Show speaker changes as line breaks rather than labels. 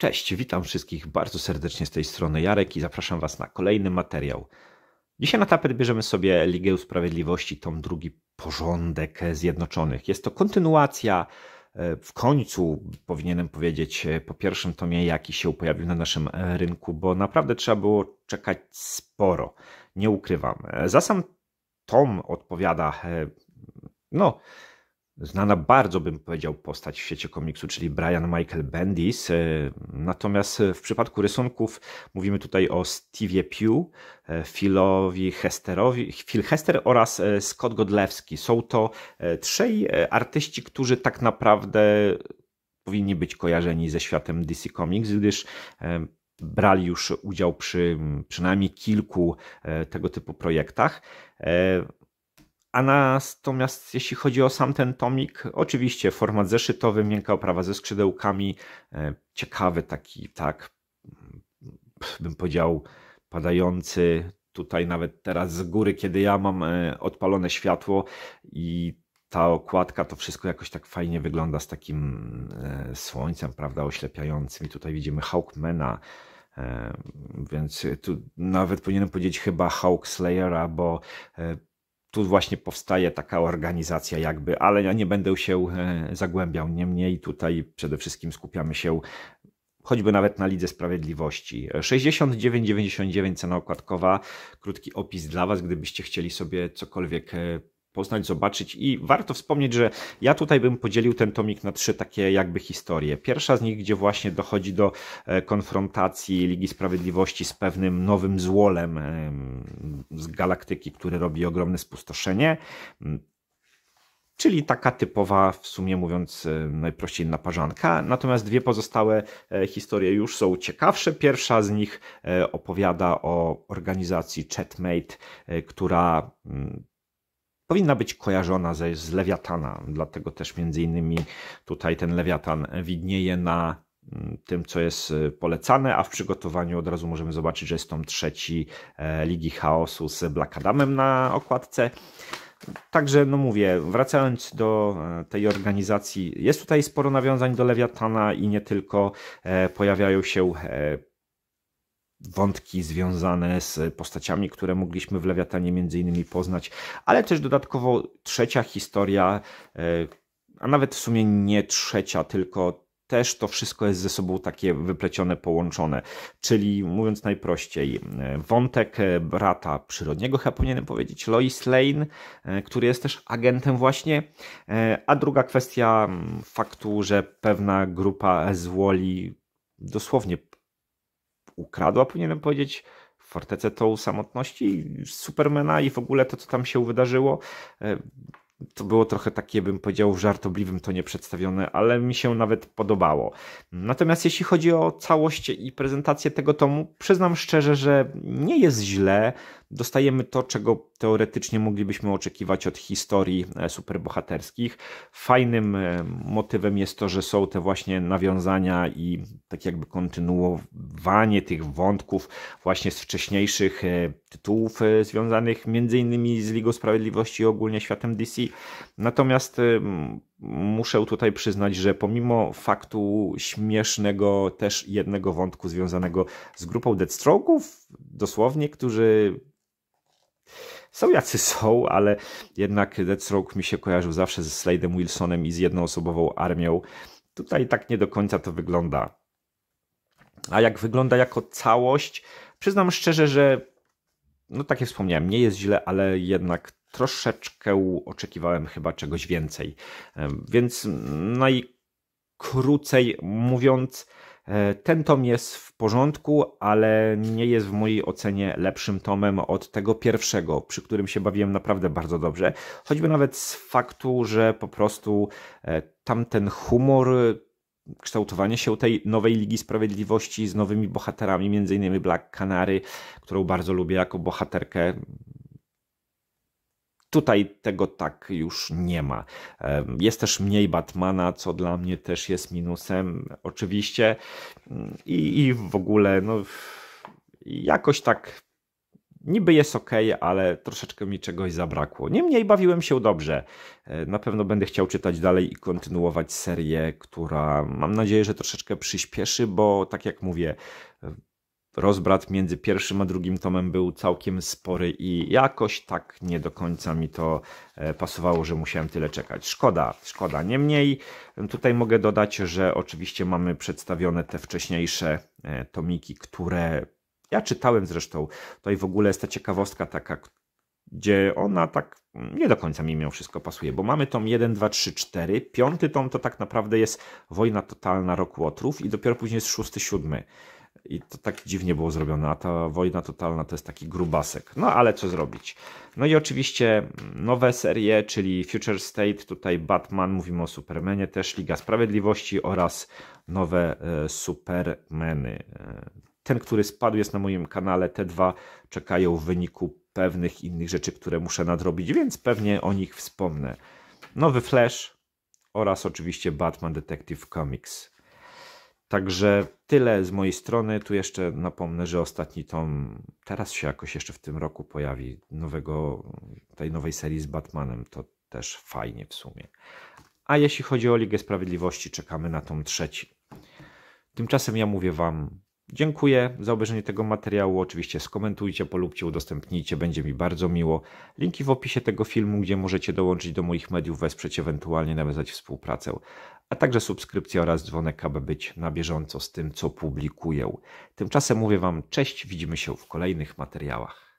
Cześć, witam wszystkich bardzo serdecznie z tej strony Jarek i zapraszam Was na kolejny materiał. Dzisiaj na tapet bierzemy sobie Ligę Sprawiedliwości, tom drugi Porządek Zjednoczonych. Jest to kontynuacja, e, w końcu powinienem powiedzieć, e, po pierwszym tomie, jaki się pojawił na naszym e, rynku, bo naprawdę trzeba było czekać sporo. Nie ukrywam. Za sam tom odpowiada, no, Znana bardzo bym powiedział postać w świecie komiksu, czyli Brian Michael Bendis. E, natomiast e, w przypadku rysunków mówimy tutaj o Stevie Pugh, e, Philowi Hesterowi, Phil Hester oraz Scott Godlewski. Są to trzej artyści, którzy tak naprawdę powinni być kojarzeni ze światem DC Comics, gdyż brali już udział przy przynajmniej kilku tego typu projektach. A natomiast jeśli chodzi o sam ten tomik, oczywiście format zeszytowy, miękka oprawa ze skrzydełkami, e, ciekawy taki, tak, bym powiedział, padający tutaj nawet teraz z góry, kiedy ja mam e, odpalone światło i ta okładka, to wszystko jakoś tak fajnie wygląda z takim e, słońcem, prawda, oślepiającym. I tutaj widzimy Hawkmana, więc tu nawet powinienem powiedzieć chyba Hawk Slayera, bo tu właśnie powstaje taka organizacja jakby, ale ja nie będę się e, zagłębiał. Niemniej tutaj przede wszystkim skupiamy się choćby nawet na Lidze Sprawiedliwości. 69,99 cena okładkowa. Krótki opis dla Was, gdybyście chcieli sobie cokolwiek e, poznać, zobaczyć i warto wspomnieć, że ja tutaj bym podzielił ten tomik na trzy takie jakby historie. Pierwsza z nich, gdzie właśnie dochodzi do e, konfrontacji Ligi Sprawiedliwości z pewnym nowym złolem e, z galaktyki, który robi ogromne spustoszenie. Mm. Czyli taka typowa, w sumie mówiąc e, najprościej, naparzanka. Natomiast dwie pozostałe historie już są ciekawsze. Pierwsza z nich opowiada o organizacji Chatmate, która mm, powinna być kojarzona ze, z Lewiatana, dlatego też między innymi tutaj ten Lewiatan widnieje na mm, tym, co jest y, polecane, a w przygotowaniu od razu możemy zobaczyć, że jest tom trzeci e, Ligi Chaosu z Black Adamem na okładce. Także, no mówię, wracając do e, tej organizacji, jest tutaj sporo nawiązań do Lewiatana i nie tylko. E, pojawiają się wątki związane z postaciami, które mogliśmy w Lewiatanie między innymi poznać, ale też dodatkowo trzecia historia, e, a nawet w sumie nie trzecia, tylko też to wszystko jest ze sobą takie wyplecione, połączone. Czyli mówiąc najprościej, e, wątek e, brata przyrodniego, chyba powinienem powiedzieć, Lois Lane, który jest też agentem właśnie, a druga kwestia mm, faktu, że pewna grupa z Woli dosłownie ukradła, powinienem powiedzieć, fortecę tą samotności Supermana i w ogóle to, co tam się wydarzyło. E, to było trochę takie, bym powiedział, w żartobliwym tonie przedstawione, ale mi się nawet podobało. Natomiast jeśli chodzi o całość i prezentację tego tomu, przyznam szczerze, że nie jest źle dostajemy to, czego teoretycznie moglibyśmy oczekiwać od historii e, superbohaterskich. Fajnym e, motywem jest to, że są te właśnie nawiązania i tak jakby kontynuowanie tych wątków właśnie z wcześniejszych e, tytułów związanych między innymi z Ligą Sprawiedliwości i ogólnie światem DC. Natomiast muszę tutaj przyznać, że pomimo faktu śmiesznego też jednego wątku związanego z grupą Deathstroke'ów, dosłownie, którzy są jacy są, ale jednak Deathstroke mi się kojarzył zawsze ze Slade'em Wilsonem i z jednoosobową armią. Tutaj tak nie do końca to wygląda. A jak wygląda jako całość, przyznam szczerze, że no tak jak wspomniałem, nie jest źle, ale jednak troszeczkę oczekiwałem chyba czegoś więcej. Więc najkrócej mówiąc, E, ten tom jest w porządku, ale nie jest w mojej ocenie lepszym tomem od tego pierwszego, przy którym się bawiłem naprawdę bardzo dobrze. Choćby nawet z faktu, że po prostu e, tamten humor, kształtowanie się tej nowej Ligi Sprawiedliwości z nowymi bohaterami, między innymi Black Canary, którą bardzo lubię jako bohaterkę, Tutaj tego tak już nie ma. Jest też mniej Batmana, co dla mnie też jest minusem, oczywiście. I, i w ogóle, no, jakoś tak niby jest ok, ale troszeczkę mi czegoś zabrakło. Niemniej bawiłem się dobrze. E, na pewno będę chciał czytać dalej i kontynuować serię, która mam nadzieję, że troszeczkę przyspieszy, bo tak jak mówię, rozbrat między pierwszym a drugim tomem był całkiem spory i jakoś tak nie do końca mi to e, pasowało, że musiałem tyle czekać. Szkoda, szkoda. Niemniej e, tutaj mogę dodać, że oczywiście mamy przedstawione te wcześniejsze e, tomiki, które ja czytałem zresztą. Tutaj w ogóle jest ta ciekawostka taka, gdzie ona tak nie do końca mi mimo wszystko pasuje, bo mamy tom 1, 2, 3, 4, piąty tom to tak naprawdę jest wojna totalna, rok łotrów i dopiero później jest szósty, siódmy. I to tak dziwnie było zrobione, a ta wojna totalna to jest taki grubasek. No ale co zrobić? No i oczywiście nowe serie, czyli Future State, tutaj Batman, mówimy o Supermanie, też Liga Sprawiedliwości oraz nowe e, Supermeny. E, ten, który spadł, jest na moim kanale. Te dwa czekają w wyniku pewnych innych rzeczy, które muszę nadrobić, więc pewnie o nich wspomnę. Nowy Flash oraz oczywiście Batman Detective Comics. Także tyle z mojej strony. Tu jeszcze napomnę, że ostatni tom teraz się jakoś jeszcze w tym roku pojawi nowego, tej nowej serii z Batmanem. To też fajnie w sumie. A jeśli chodzi o Ligę Sprawiedliwości, czekamy na tom trzeci. Tymczasem ja mówię Wam Dziękuję za obejrzenie tego materiału. Oczywiście skomentujcie, polubcie, udostępnijcie, będzie mi bardzo miło. Linki w opisie tego filmu, gdzie możecie dołączyć do moich mediów, wesprzeć, ewentualnie nawiązać współpracę. A także subskrypcja oraz dzwonek, aby być na bieżąco z tym, co publikuję. Tymczasem mówię Wam cześć, widzimy się w kolejnych materiałach.